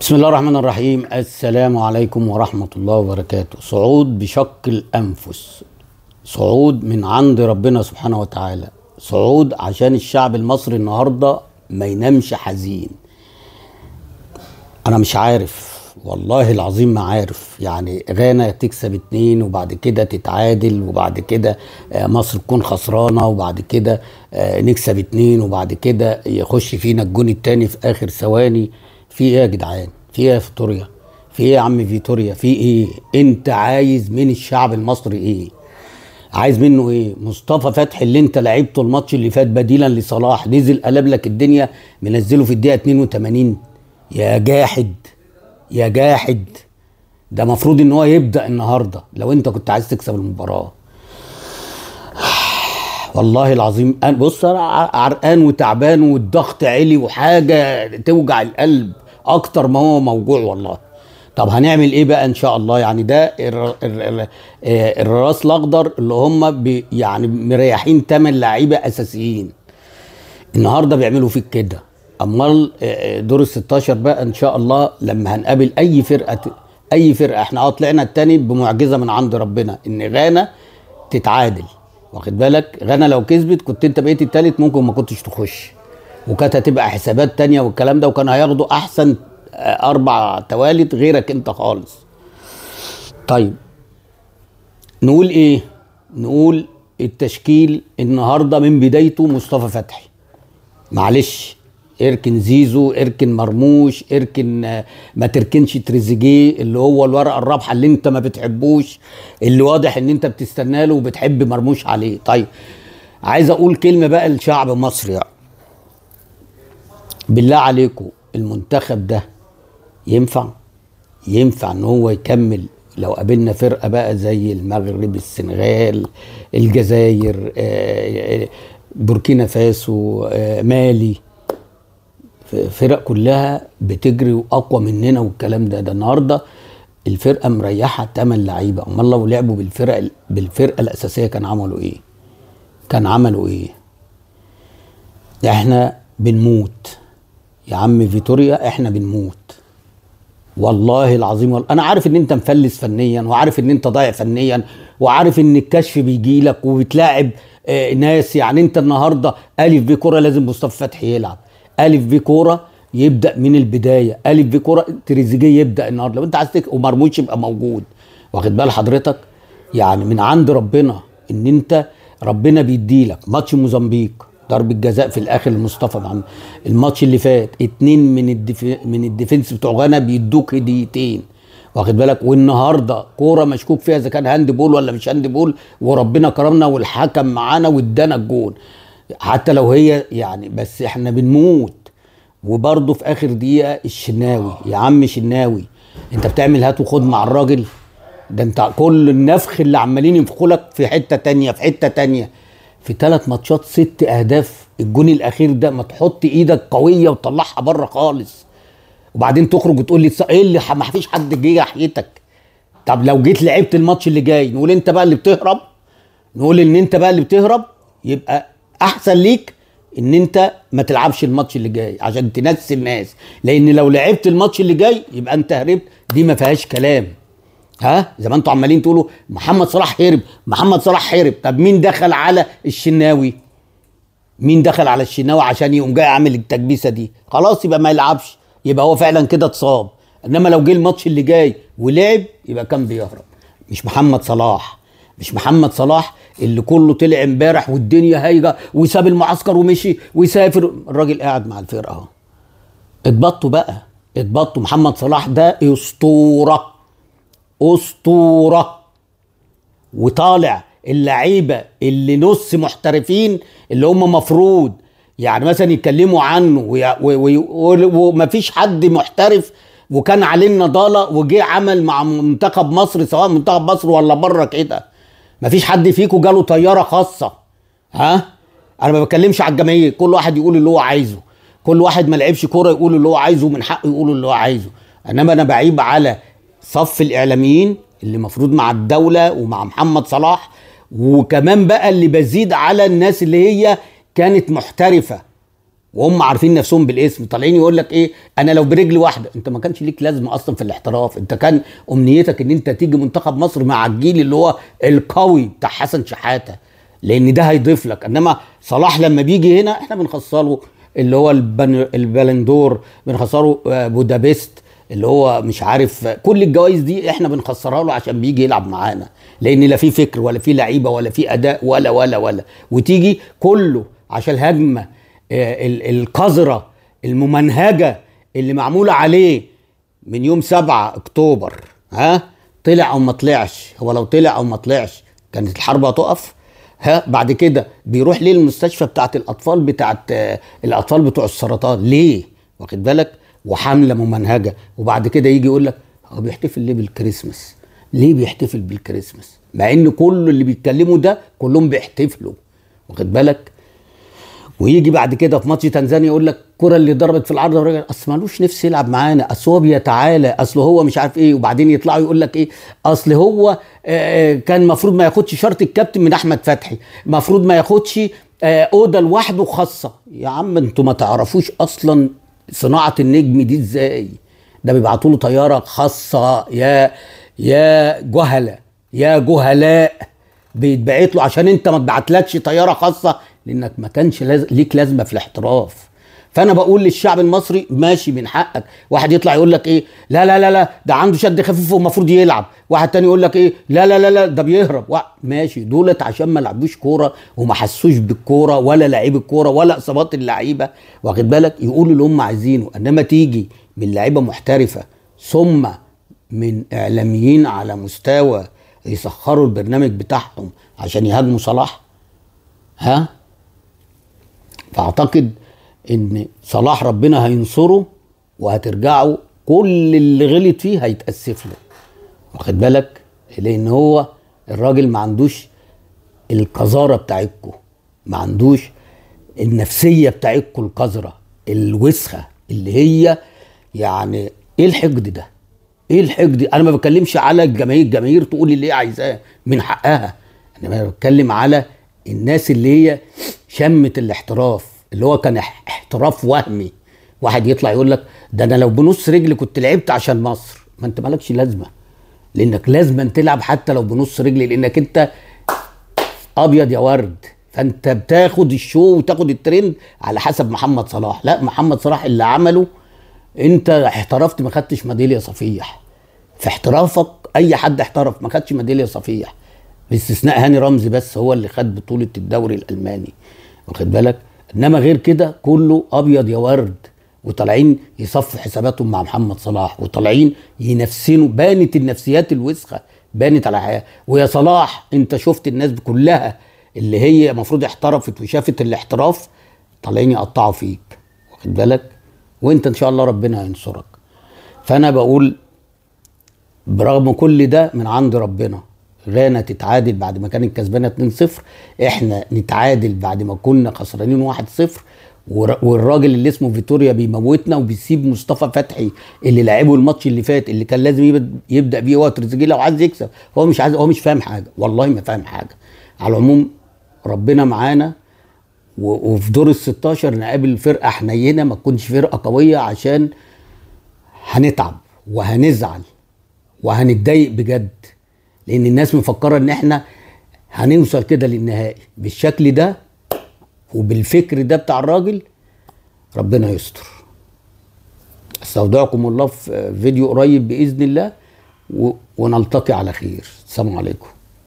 بسم الله الرحمن الرحيم السلام عليكم ورحمة الله وبركاته صعود بشق الأنفس صعود من عند ربنا سبحانه وتعالى صعود عشان الشعب المصري النهاردة ما ينامش حزين أنا مش عارف والله العظيم ما عارف يعني غانا تكسب اتنين وبعد كده تتعادل وبعد كده آه، مصر تكون خسرانه وبعد كده آه، نكسب اتنين وبعد كده يخش فينا الجون التاني في اخر ثواني في ايه يا جدعان في ايه يا فيتوريا في ايه يا عم فيتوريا في ايه انت عايز من الشعب المصري ايه عايز منه ايه مصطفى فتحي اللي انت لعبته الماتش اللي فات بديلا لصلاح نزل قلب لك الدنيا منزله في الدقيقه 82 يا جاحد يا جاحد ده مفروض ان هو يبدا النهارده لو انت كنت عايز تكسب المباراه والله العظيم بص انا عرقان وتعبان والضغط علي وحاجه توجع القلب اكتر ما هو موجوع والله طب هنعمل ايه بقى ان شاء الله يعني ده آه، الراس الاخضر اللي هم يعني مريحين ثمان لعيبه اساسيين النهارده بيعملوا فيك كده امال آه، آه، دور ال 16 بقى ان شاء الله لما هنقابل اي فرقه اي فرقه احنا اه طلعنا التاني بمعجزه من عند ربنا ان غانا تتعادل واخد بالك غانا لو كسبت كنت انت بقيت التالت ممكن ما كنتش تخش وكانت هتبقى حسابات تانية والكلام ده وكان هياخدوا احسن آه، اربع توالد غيرك انت خالص طيب نقول ايه نقول التشكيل النهارده من بدايته مصطفى فتحي معلش اركن زيزو اركن مرموش اركن آه، ما تركنش تريزيجيه اللي هو الورقه الرابحه اللي انت ما بتحبوش اللي واضح ان انت بتستناله له وبتحب مرموش عليه طيب عايز اقول كلمه بقى لشعب مصر يعني بالله عليكم المنتخب ده ينفع ينفع ان هو يكمل لو قابلنا فرقه بقى زي المغرب السنغال الجزائر آه، آه، بوركينا فاسو آه، مالي فرق كلها بتجري واقوى مننا والكلام ده ده النهارده الفرقه مريحه 8 لعيبه امال لو لعبوا بالفرق بالفرقه الاساسيه كان عملوا ايه كان عملوا ايه احنا بنموت يا عم فيتوريا احنا بنموت والله العظيم والله. انا عارف ان انت مفلس فنيا وعارف ان انت ضايع فنيا وعارف ان الكشف بيجي لك وبتلاعب آه ناس يعني انت النهارده الف ب كوره لازم مصطفى فتحي يلعب الف ب كوره يبدا من البدايه الف ب كوره تريزيجيه يبدا النهارده لو انت عايز ومرموش يبقى موجود واخد بال حضرتك يعني من عند ربنا ان انت ربنا بيديلك ماتش موزمبيق ضربه جزاء في الاخر لمصطفى محمد الماتش اللي فات اتنين من الدف... من الديفنس بتوع غانا بيدوك هديتين واخد بالك والنهارده كوره مشكوك فيها اذا كان هاند بول ولا مش هاند بول وربنا كرمنا والحكم معانا وادانا الجون حتى لو هي يعني بس احنا بنموت وبرضه في اخر دقيقه الشناوي يا عم شناوي انت بتعمل هات وخد مع الراجل ده انت كل النفخ اللي عمالين ينفخوا لك في حته تانية في حته تانية في ثلاث ماتشات ست اهداف الجون الاخير ده ما تحط ايدك قويه وتطلعها بره خالص وبعدين تخرج وتقول لي ايه اللي ما فيش حد جه ناحيتك طب لو جيت لعبت الماتش اللي جاي نقول انت بقى اللي بتهرب نقول ان انت بقى اللي بتهرب يبقى احسن ليك ان انت ما تلعبش الماتش اللي جاي عشان تنسي الناس لان لو لعبت الماتش اللي جاي يبقى انت هربت دي ما فيهاش كلام ها زي ما انتوا عمالين تقولوا محمد صلاح هرب محمد صلاح هرب طب مين دخل على الشناوي مين دخل على الشناوي عشان يقوم جاي عامل التكبيسه دي خلاص يبقى ما يلعبش يبقى هو فعلا كده اتصاب انما لو جه الماتش اللي جاي ولعب يبقى كان بيهرب مش محمد صلاح مش محمد صلاح اللي كله طلع امبارح والدنيا هايجه وساب المعسكر ومشي ويسافر الراجل قاعد مع الفرقه اهو اتبطوا بقى اتبطوا محمد صلاح ده اسطوره اسطوره وطالع اللعيبه اللي نص محترفين اللي هم مفروض يعني مثلا يتكلموا عنه ومفيش حد محترف وكان عليه النضاله وجه عمل مع منتخب مصر سواء منتخب مصر ولا بره كده مفيش حد فيكم جاله طياره خاصه ها انا ما بتكلمش على الجماهير كل واحد يقول اللي هو عايزه كل واحد ما لعبش كوره يقول اللي هو عايزه من حقه يقول اللي هو عايزه انما انا بعيب على صف الاعلاميين اللي مفروض مع الدوله ومع محمد صلاح وكمان بقى اللي بزيد على الناس اللي هي كانت محترفه وهم عارفين نفسهم بالاسم طالعين يقول لك ايه انا لو برجل واحده انت ما كانش ليك لازمه اصلا في الاحتراف انت كان امنيتك ان انت تيجي منتخب مصر مع الجيل اللي هو القوي بتاع حسن شحاته لان ده هيضيف لك انما صلاح لما بيجي هنا احنا بنخصله اللي هو البلندور بنخسره آه، بودابست اللي هو مش عارف كل الجوائز دي احنا بنخسرها له عشان بيجي يلعب معانا لان لا في فكر ولا في لعيبه ولا في اداء ولا ولا ولا وتيجي كله عشان الهجمه آه، القذره الممنهجه اللي معموله عليه من يوم 7 اكتوبر ها طلع او ما طلعش هو لو طلع او ما طلعش كانت الحرب هتقف ها بعد كده بيروح ليه المستشفى بتاعت الاطفال بتاعت آه، الاطفال بتوع السرطان ليه واخد بالك وحمله ممنهجه وبعد كده يجي يقول لك هو بيحتفل ليه بالكريسماس؟ ليه بيحتفل بالكريسماس؟ مع ان كل اللي بيتكلموا ده كلهم بيحتفلوا واخد بالك؟ ويجي بعد كده في ماتش تنزانيا يقول لك الكره اللي ضربت في العرض الراجل اصل ملوش نفس يلعب معانا اصل هو بيتعالى اصل هو مش عارف ايه وبعدين يطلعوا يقول لك ايه اصل هو آه، آه، كان المفروض ما ياخدش شرط الكابتن من احمد فتحي المفروض ما ياخدش آه، اوضه لوحده خاصه يا عم انتوا ما تعرفوش اصلا صناعه النجم دي ازاي ده بيبعتوا له طياره خاصه يا يا جهله يا جهلاء بيتبعت له عشان انت ما تبعتلكش طياره خاصه لانك ما كانش لاز... ليك لازمه في الاحتراف فانا بقول للشعب المصري ماشي من حقك واحد يطلع يقول لك ايه لا لا لا لا ده عنده شد خفيف ومفروض يلعب واحد تاني يقول لك ايه لا لا لا لا ده بيهرب ماشي دولت عشان ما لعبوش كوره وما حسوش بالكوره ولا لعيب الكوره ولا اصابات اللعيبه واخد بالك يقولوا اللي هم عايزينه انما تيجي من لعيبه محترفه ثم من اعلاميين على مستوى يسخروا البرنامج بتاعهم عشان يهاجموا صلاح ها فاعتقد ان صلاح ربنا هينصره وهترجعوا كل اللي غلط فيه هيتاسف له واخد بالك لان هو الراجل ما عندوش القذاره بتاعتكم ما عندوش النفسيه بتاعتكم القذره الوسخه اللي هي يعني ايه الحقد ده ايه الحقد انا ما بتكلمش على الجماهير الجماهير تقول اللي هي عايزاه من حقها انا بتكلم على الناس اللي هي شمت الاحتراف اللي هو كان احتراف وهمي واحد يطلع يقول لك ده انا لو بنص رجلي كنت لعبت عشان مصر ما انت مالكش لازمه لانك لازما تلعب حتى لو بنص رجلي لانك انت ابيض يا ورد فانت بتاخد الشو وتاخد الترند على حسب محمد صلاح لا محمد صلاح اللي عمله انت احترفت ما خدتش ميداليه صفيح في احترافك اي حد احترف ما خدش ميداليه صفيح باستثناء هاني رمزي بس هو اللي خد بطوله الدوري الالماني واخد بالك انما غير كده كله ابيض يا ورد وطالعين يصفوا حساباتهم مع محمد صلاح وطالعين ينفسنوا بانت النفسيات الوسخه بانت على حياه ويا صلاح انت شفت الناس كلها اللي هي المفروض احترفت وشافت الاحتراف طالعين يقطعوا فيك واخد بالك وانت ان شاء الله ربنا هينصرك فانا بقول برغم كل ده من عند ربنا غانا تتعادل بعد ما كانت كسبانه 2-0 احنا نتعادل بعد ما كنا خسرانين 1-0 والراجل اللي اسمه فيتوريا بيموتنا وبيسيب مصطفى فتحي اللي لعبه الماتش اللي فات اللي كان لازم يبدا بيه هو تريزيجيه لو عايز يكسب هو مش عايز هو مش فاهم حاجه والله ما فاهم حاجه على العموم ربنا معانا وفي دور ال 16 نقابل فرقه حنينه ما تكونش فرقه قويه عشان هنتعب وهنزعل وهنتضايق بجد لان الناس مفكره ان احنا هنوصل كده للنهائي بالشكل ده وبالفكر ده بتاع الراجل ربنا يستر استودعكم الله في فيديو قريب باذن الله ونلتقي على خير السلام عليكم